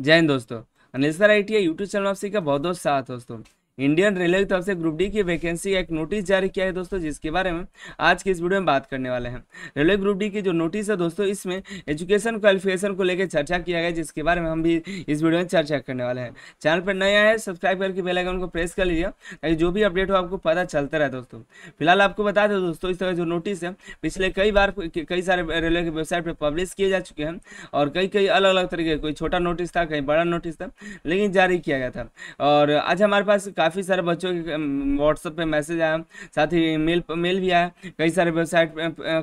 जय हिंद दोस्तों Anil sir I T YouTube channel आप सभी का बहुत बहुत साथ दोस्तों इंडियन रेलवे की तरफ से ग्रुप डी की वैकेंसी का एक नोटिस जारी किया है दोस्तों जिसके बारे में आज के इस वीडियो में बात करने वाले हैं रेलवे ग्रुप डी की जो नोटिस है दोस्तों इसमें एजुकेशन क्वालिफिकेशन को लेकर चर्चा किया गया जिसके बारे में हम भी इस वीडियो में चर्चा करने वाले हैं चैनल पर नया है सब्सक्राइब करके बेलाइकन को प्रेस कर लीजिए ताकि जो भी अपडेट हो आपको पता चलता रहे दोस्तों फिलहाल आपको बता दें दोस्तों इस तरह जो नोटिस है पिछले कई बार कई सारे रेलवे की वेबसाइट पर पब्लिश किए जा चुके हैं और कई कई अलग अलग तरीके कोई छोटा नोटिस था कहीं बड़ा नोटिस था लेकिन जारी किया गया था और आज हमारे पास काफ़ी सारे बच्चों के व्हाट्सअप पे मैसेज आया साथ ही मेल मेल भी आया कई सारे वेबसाइट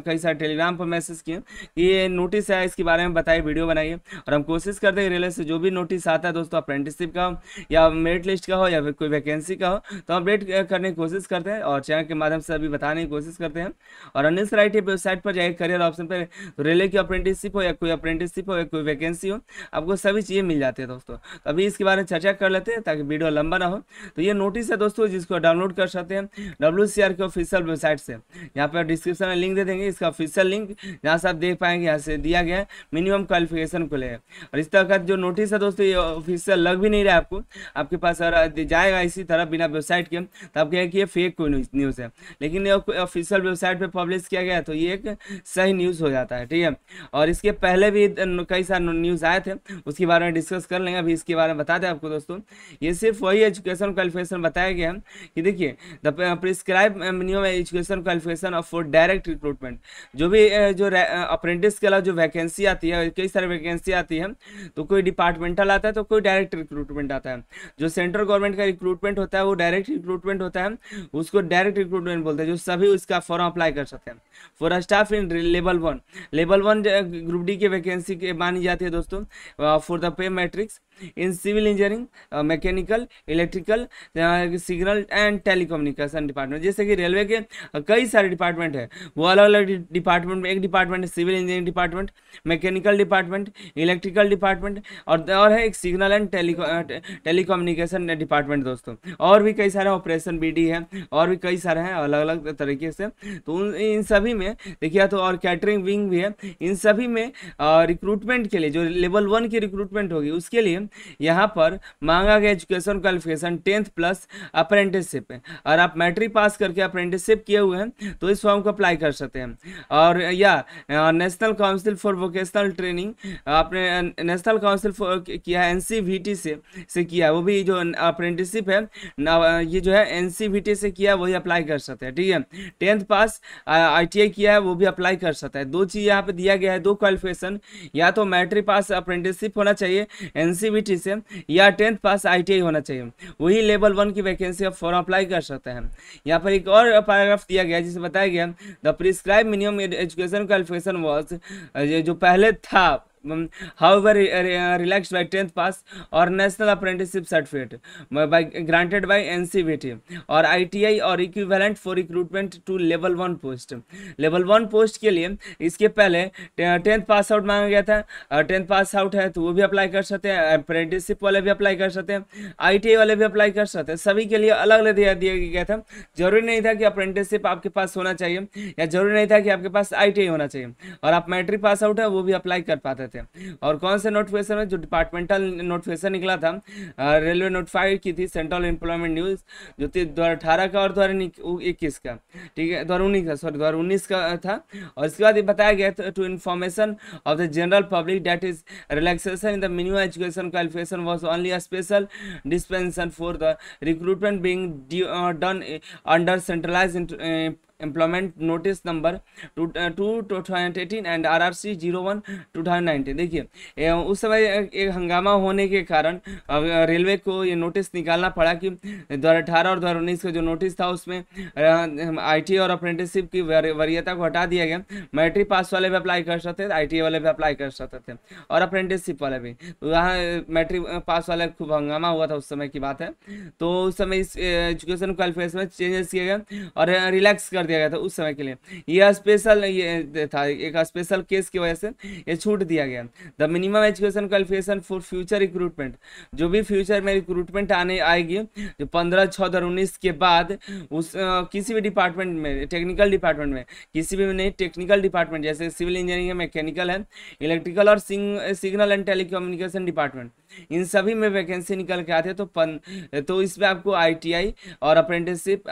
कई सारे टेलीग्राम पर मैसेज किए कि ये नोटिस है इसके बारे में बताइए वीडियो बनाइए और हम कोशिश करते हैं रेलवे से जो भी नोटिस आता है दोस्तों अप्रेंटिसशिप का हो या मेरिट लिस्ट का हो या कोई वैकेंसी का हो तो अपडेट करने की कोशिश करते हैं और चैनल के माध्यम से अभी बताने की कोशिश करते हैं और अन्य सराइटी वेबसाइट पर जाए करियर ऑप्शन पर रेलवे की अप्रेंटिसशिप हो या कोई अप्रेंटिसशिप हो या कोई वैकेंसी हो आपको सभी चीज़ें मिल जाती है दोस्तों तो अभी इसके बारे में चर्चा कर लेते हैं ताकि वीडियो लंबा ना हो तो ये नोटिस है दोस्तों जिसको डाउनलोड कर सकते हैं डब्ल्यू के ऑफिशियल वेबसाइट से यहाँ पर डिस्क्रिप्शन में लिंक दे देंगे इसका ऑफिशियल लिंक यहाँ से आप देख पाएंगे यहाँ से दिया गया है मिनिमम क्वालिफिकेशन को ले और इस तरह का जो नोटिस है दोस्तों ये ऑफिशियल लग भी नहीं रहा आपको आपके पास अगर जाएगा इसी तरह बिना वेबसाइट के तो आप कहेंगे कि ये फेक कोई न्यूज़ है लेकिन ये ऑफिशियल वेबसाइट पर पब्लिश किया गया तो ये एक सही न्यूज़ हो जाता है ठीक है और इसके पहले भी कई सारे न्यूज़ आए थे उसके बारे में डिस्कस कर लेंगे अभी इसके बारे में बता दें आपको दोस्तों ये सिर्फ वही एजुकेशन क्वालिफिकेशन में बताया गया कि देखिए the prescribe minimum education qualification of for direct recruitment जो भी जो अप्रेंटिस के अलावा जो वैकेंसी आती है कई सारी वैकेंसी आती है तो कोई डिपार्टमेंटल आता है तो कोई डायरेक्ट रिक्रूटमेंट आता है जो सेंट्रल गवर्नमेंट का रिक्रूटमेंट होता है वो डायरेक्ट रिक्रूटमेंट होता है उसको डायरेक्ट रिक्रूटमेंट बोलते हैं जो सभी उसका फॉर्म अप्लाई कर सकते हैं for staff in level one level one group D की वैकेंसी मानी जाती है दोस्तों for the pay matrix in civil engineering mechanical electrical signal and telecommunication department जैसे कि रेलवे के कई सारे डिपार्टमेंट है वो अलग अलग डिपार्टमेंट में एक डिपार्टमेंट है civil engineering department mechanical department electrical department और और है एक सिग्नल एंड टेलीकम्युनिकेशन डिपार्टमेंट दोस्तों और भी कई सारे ऑपरेशन बी है और भी कई सारे हैं अलग अलग तरीके से तो इन सभी में देखिए तो और कैटरिंग विंग भी है इन सभी में रिक्रूटमेंट के लिए जो लेवल वन की रिक्रूटमेंट होगी उसके लिए यहाँ पर मांगा गया education qualification tenth plus apprenticeship और आप मैट्रिक पास करके अप्रेंटिसशिप किए हुए हैं तो इस फॉर्म को अप्लाई कर सकते हैं और या national council for vocational training आपने नेशनल काउंसिल फॉर किया है एन से से किया वो भी जो अप्रेंटिसशिप है ये जो है एन से किया वही अप्लाई कर सकते हैं ठीक है टेंथ पास आई किया है वो भी अप्लाई कर सकता है दो चीज़ यहाँ पर दिया गया है दो क्वालिफिकेशन या तो मैट्रिक पास अप्रेंटिसशिप होना चाहिए एन से या टेंथ पास आई होना चाहिए वही लेवल लेवल वन की वैकेंसी आप फॉर्म अप्लाई कर सकते हैं यहाँ पर एक और पैराग्राफ दिया गया जिसे बताया गया the prescribe minimum education qualification was जो पहले था टेंथ पास और national apprenticeship certificate by granted by N C B T और आई टी आई और equivalent for recruitment to level one post level one post के लिए इसके पहले टेंथ पास आउट मांगा गया था और टेंथ पास आउट है तो वो भी अप्लाई कर सकते हैं अप्रेंटिसशिप वाले भी अप्लाई कर सकते हैं आई टी आई वाले भी अप्लाई कर सकते हैं सभी के लिए अलग अलग दिया दिया गया था जरूरी नहीं था कि अप्रेंटिसशिप आपके पास होना चाहिए या जरूरी नहीं था कि आपके पास आई टी आई होना चाहिए और आप मैट्रिक पास आउट है वो भी अप्लाई कर पाते थे थे और कौन से नोटिफिकेशन में जो डिपार्टमेंटल नोटिफिकेशन निकला था रेलवे नोटिफाइड की थी सेंट्रल एम्प्लॉयमेंट न्यूज जो थी दो अठारह का और दो इक्कीस का ठीक है दो उन्नीस का सॉरी दो उन्नीस का था और इसके बाद ये बताया गया था to information of the general public that is relaxation in the minimum education qualification was only a special dispensation for the recruitment being done under centralise employment notice number two two thousand eighteen and R R C zero one two thousand nineteen देखिए उस समय एक हंगामा होने के कारण railway को ये नोटिस निकालना पड़ा कि दो हज़ार अठारह और दो हज़ार उन्नीस का जो नोटिस था उसमें आई टी और अप्रेंटिसशिप की वरीयता को हटा दिया गया मैट्रिक पास वाले भी अप्लाई कर सकते थे आई वाले भी अप्लाई कर सकते थे और अप्रेंटिसशिप वाले भी वहाँ तो मैट्रिक पास वाले खूब हंगामा हुआ था उस समय की बात है तो उस समय इस एजुकेशन क्वालिफिकेशन में चेंजेस किए गए और रिलैक्स कर कर दिया गया था उस समय के लिए यह स्पेशल ये था एक स्पेशल केस की वजह से ये छूट दिया गया the minimum education qualification for future recruitment जो भी फ्यूचर में रिक्रूटमेंट आने आएगी जो पंद्रह छः दो के बाद उस किसी भी डिपार्टमेंट में टेक्निकल डिपार्टमेंट में किसी भी नहीं टेक्निकल डिपार्टमेंट जैसे सिविल इंजीनियरिंग है मैकेनिकल है इलेक्ट्रिकल और सिग्नल एंड टेली डिपार्टमेंट इन सभी में वैकेंसी निकल के आते हैं तो पन तो इसमें आपको आईटीआई और अप्रेंटिसशिप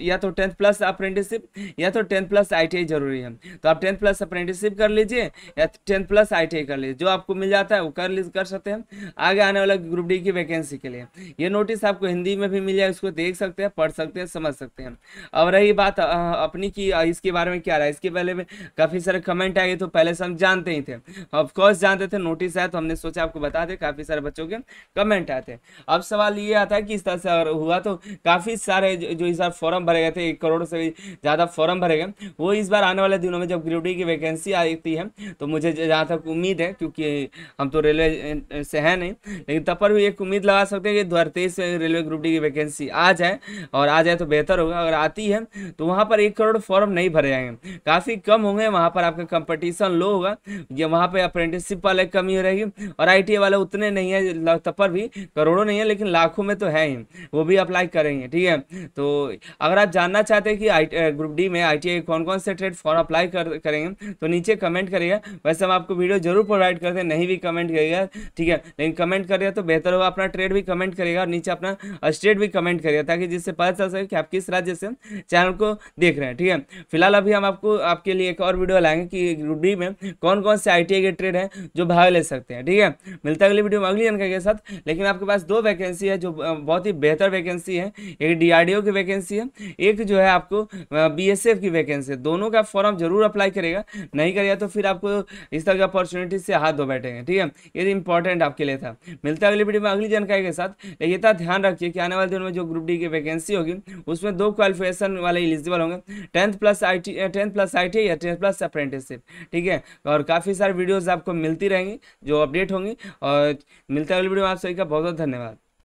या तो टेंथ प्लस अप्रेंटिस अप्रेंटिसशिप या तो टेंथ प्लस आई जरूरी है तो आप टेंथ प्लस अप्रेंटिसशिप कर लीजिए या तो टेंथ प्लस आई कर लीजिए जो आपको मिल जाता है वो कर कर सकते हैं आगे आने वाला ग्रुप डी की वैकेंसी के लिए ये नोटिस आपको हिंदी में भी मिल जाए उसको देख सकते हैं पढ़ सकते हैं समझ सकते हैं अब रही बात अपनी की इसके बारे में क्या रहा है इसके पहले में काफ़ी सारे कमेंट आए तो पहले से हम जानते ही थे ऑफकोर्स जानते थे नोटिस आया तो हमने सोचा आपको बता दें काफ़ी सारे बच्चों के कमेंट आए थे अब सवाल ये आता है कि इस तरह से अगर हुआ तो काफ़ी सारे जो इस बार फॉर्म भरे गए थे एक करोड़ से ज़्यादा फॉर्म भरेगा वो इस बार आने वाले दिनों में जब ग्रेविटी की वैकेंसी आती है तो मुझे जहाँ तक उम्मीद है क्योंकि हम तो रेलवे से हैं नहीं लेकिन तब पर भी एक उम्मीद लगा सकते हैं कि दो से रेलवे ग्रुप डी की वैकेंसी आ जाए और आ जाए तो बेहतर होगा अगर आती है तो वहाँ पर एक करोड़ फॉर्म नहीं भरे जाएंगे काफ़ी कम होंगे वहाँ पर आपका कंपटीशन लो होगा ये वहाँ पर अप्रेंटिसशिप वाले कमी हो रहेगी और आई e वाले उतने नहीं है तब पर भी करोड़ों नहीं है लेकिन लाखों में तो है ही वो भी अप्लाई करेंगे ठीक है तो अगर आप जानना चाहते हैं कि आई ग्रुप डी में आई कौन कौन से ट्रेड फॉर अप्लाई कर करेंगे तो नीचे कमेंट करिएगा वैसे हम आपको वीडियो जरूर प्रोवाइड करते हैं नहीं भी कमेंट करिएगा ठीक है लेकिन कमेंट करिएगा तो बेहतर होगा अपना ट्रेड भी कमेंट करिएगा और नीचे अपना स्टेट भी कमेंट करिएगा ताकि जिससे पता चल सके कि आप किस राज्य से चैनल को देख रहे हैं ठीक है फिलहाल अभी हम आपको आपके लिए एक और वीडियो लाएंगे कि ग्रुप डी में कौन कौन से आई के ट्रेड हैं जो भाग ले सकते हैं ठीक है मिलता है अगली वीडियो में अगली जानकारी के साथ लेकिन आपके पास दो वैकेंसी है जो बहुत ही बेहतर वैकेंसी है एक डीआरडीओ की वैकेंसी है एक जो है आपको बीएसएफ की वैकेंसी दोनों का फॉर्म जरूर अप्लाई करेगा नहीं करेगा तो फिर आपको इस तरह की अपॉर्चुनिटी से हाथ धो बैठेंगे ठीक है ये इंपॉर्टेंट तो आपके लिए था मिलता है अगली वीडियो में अगली जानकारी के साथ लेकिन इतना ध्यान रखिए कि आने वाले दिनों में जो ग्रुप डी की वैकेंसी होगी उसमें दो क्वालिफिकेशन वाले एलिजिबल होंगे tenth plus I tenth plus I या टेंथ प्लस अप्रेंटिसशिप ठीक है और काफ़ी सारे वीडियोज़ आपको मिलती रहेंगी जो अपडेट होंगी और मिलता है अगली वीडियो में आप सभी का बहुत बहुत धन्यवाद